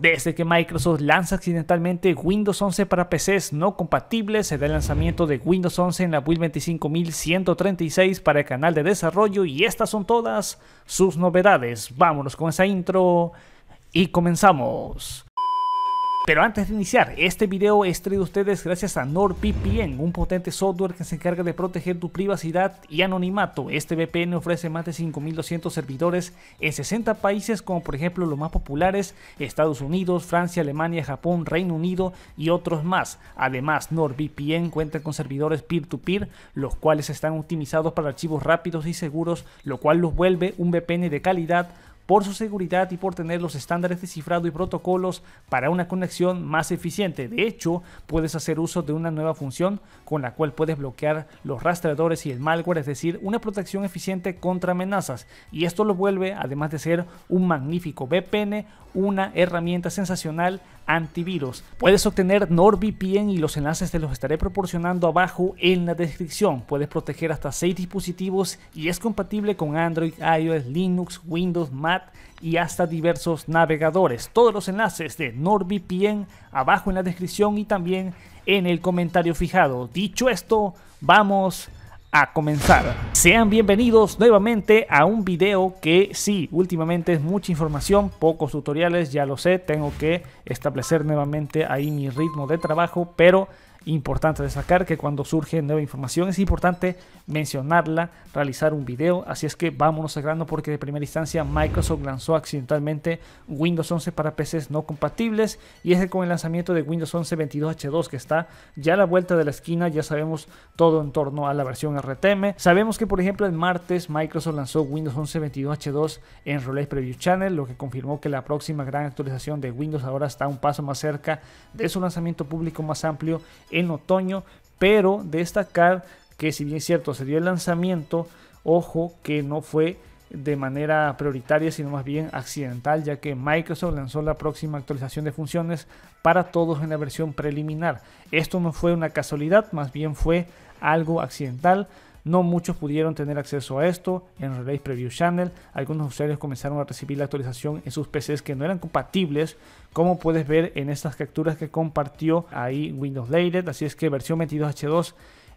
Desde que Microsoft lanza accidentalmente Windows 11 para PCs no compatibles, Se da el lanzamiento de Windows 11 en la build 25136 para el canal de desarrollo y estas son todas sus novedades. Vámonos con esa intro y comenzamos. Pero antes de iniciar, este video es traído a ustedes gracias a NordVPN, un potente software que se encarga de proteger tu privacidad y anonimato. Este VPN ofrece más de 5.200 servidores en 60 países como por ejemplo los más populares Estados Unidos, Francia, Alemania, Japón, Reino Unido y otros más. Además, NordVPN cuenta con servidores peer-to-peer, -peer, los cuales están optimizados para archivos rápidos y seguros, lo cual los vuelve un VPN de calidad por su seguridad y por tener los estándares de cifrado y protocolos para una conexión más eficiente. De hecho, puedes hacer uso de una nueva función con la cual puedes bloquear los rastreadores y el malware, es decir, una protección eficiente contra amenazas. Y esto lo vuelve, además de ser un magnífico VPN, una herramienta sensacional antivirus. Puedes obtener NordVPN y los enlaces te los estaré proporcionando abajo en la descripción. Puedes proteger hasta 6 dispositivos y es compatible con Android, iOS, Linux, Windows, Mac y hasta diversos navegadores. Todos los enlaces de NordVPN abajo en la descripción y también en el comentario fijado. Dicho esto, vamos a comenzar. Sean bienvenidos nuevamente a un video que sí, últimamente es mucha información, pocos tutoriales, ya lo sé, tengo que establecer nuevamente ahí mi ritmo de trabajo, pero importante destacar que cuando surge nueva información es importante mencionarla, realizar un video, así es que vámonos al porque de primera instancia Microsoft lanzó accidentalmente Windows 11 para PCs no compatibles y es con el lanzamiento de Windows 11 22H2 que está ya a la vuelta de la esquina, ya sabemos todo en torno a la versión RTM. Sabemos que por ejemplo el martes Microsoft lanzó Windows 11 22H2 en Relay Preview Channel, lo que confirmó que la próxima gran actualización de Windows ahora está un paso más cerca de su lanzamiento público más amplio en otoño, pero destacar que si bien es cierto, se dio el lanzamiento, ojo que no fue de manera prioritaria, sino más bien accidental, ya que Microsoft lanzó la próxima actualización de funciones para todos en la versión preliminar. Esto no fue una casualidad, más bien fue algo accidental, no muchos pudieron tener acceso a esto en Relay Preview Channel. Algunos usuarios comenzaron a recibir la actualización en sus PCs que no eran compatibles, como puedes ver en estas capturas que compartió ahí Windows Later. Así es que versión 22H2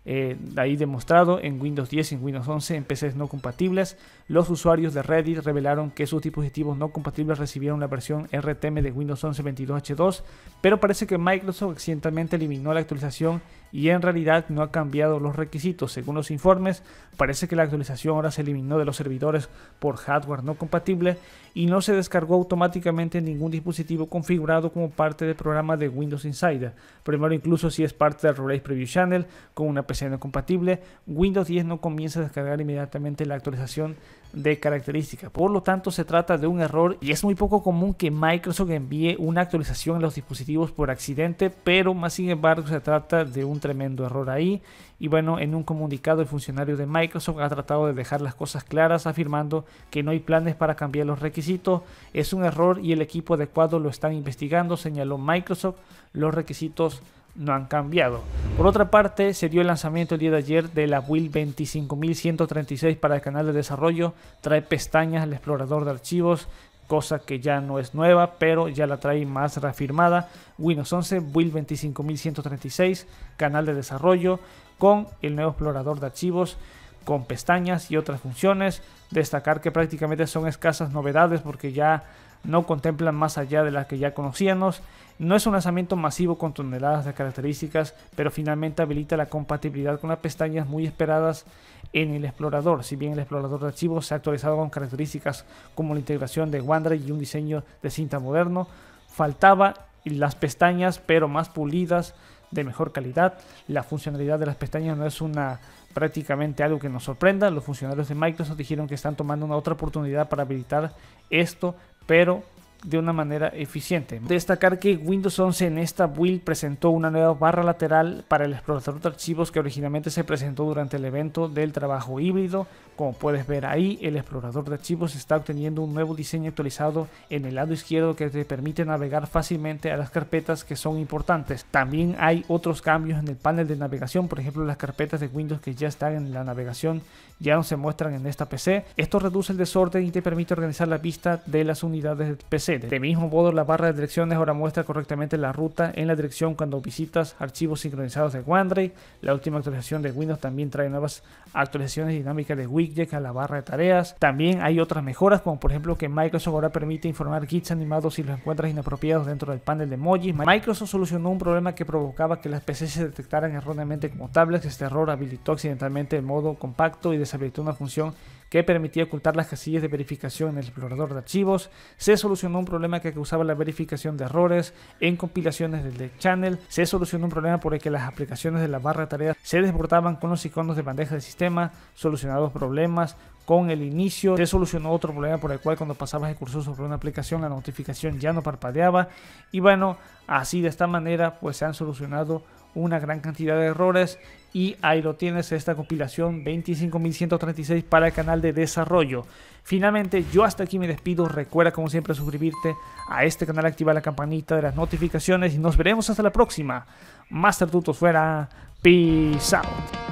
eh, ahí demostrado en Windows 10 y en Windows 11 en PCs no compatibles. Los usuarios de Reddit revelaron que sus dispositivos no compatibles recibieron la versión RTM de Windows 11 22H2, pero parece que Microsoft accidentalmente eliminó la actualización y en realidad no ha cambiado los requisitos. Según los informes, parece que la actualización ahora se eliminó de los servidores por hardware no compatible y no se descargó automáticamente ningún dispositivo configurado como parte del programa de Windows Insider. Primero incluso si es parte del Relay Preview Channel con una PC no compatible, Windows 10 no comienza a descargar inmediatamente la actualización de características. Por lo tanto, se trata de un error y es muy poco común que Microsoft envíe una actualización a los dispositivos por accidente, pero más sin embargo se trata de un tremendo error ahí. Y bueno, en un comunicado el funcionario de Microsoft ha tratado de dejar las cosas claras afirmando que no hay planes para cambiar los requisitos. Es un error y el equipo adecuado lo están investigando, señaló Microsoft. Los requisitos no han cambiado. Por otra parte, se dio el lanzamiento el día de ayer de la build 25136 para el canal de desarrollo. Trae pestañas al explorador de archivos, cosa que ya no es nueva, pero ya la trae más reafirmada. Windows 11, build 25136, canal de desarrollo, con el nuevo explorador de archivos, con pestañas y otras funciones. Destacar que prácticamente son escasas novedades porque ya no contemplan más allá de las que ya conocíamos. No es un lanzamiento masivo con toneladas de características, pero finalmente habilita la compatibilidad con las pestañas muy esperadas en el explorador. Si bien el explorador de archivos se ha actualizado con características como la integración de OneDrive y un diseño de cinta moderno, faltaba las pestañas, pero más pulidas de mejor calidad. La funcionalidad de las pestañas no es una prácticamente algo que nos sorprenda. Los funcionarios de Microsoft dijeron que están tomando una otra oportunidad para habilitar esto pero de una manera eficiente. Destacar que Windows 11 en esta build presentó una nueva barra lateral para el explorador de archivos que originalmente se presentó durante el evento del trabajo híbrido. Como puedes ver ahí, el explorador de archivos está obteniendo un nuevo diseño actualizado en el lado izquierdo que te permite navegar fácilmente a las carpetas que son importantes. También hay otros cambios en el panel de navegación, por ejemplo las carpetas de Windows que ya están en la navegación ya no se muestran en esta PC. Esto reduce el desorden y te permite organizar la vista de las unidades de PC de este mismo modo, la barra de direcciones ahora muestra correctamente la ruta en la dirección cuando visitas archivos sincronizados de OneDrive. La última actualización de Windows también trae nuevas actualizaciones dinámicas de widgets a la barra de tareas. También hay otras mejoras, como por ejemplo que Microsoft ahora permite informar kits animados si los encuentras inapropiados dentro del panel de emojis. Microsoft solucionó un problema que provocaba que las PCs se detectaran erróneamente como tablets. Este error habilitó accidentalmente el modo compacto y deshabilitó una función que permitía ocultar las casillas de verificación en el explorador de archivos, se solucionó un problema que causaba la verificación de errores en compilaciones del Channel, se solucionó un problema por el que las aplicaciones de la barra de tareas se desbordaban con los iconos de bandeja de sistema, solucionados problemas, con el inicio se solucionó otro problema por el cual cuando pasabas el cursor sobre una aplicación la notificación ya no parpadeaba y bueno así de esta manera pues se han solucionado una gran cantidad de errores y ahí lo tienes esta compilación 25.136 para el canal de desarrollo. Finalmente yo hasta aquí me despido, recuerda como siempre suscribirte a este canal, activar la campanita de las notificaciones y nos veremos hasta la próxima. Master Tutos fuera, peace out.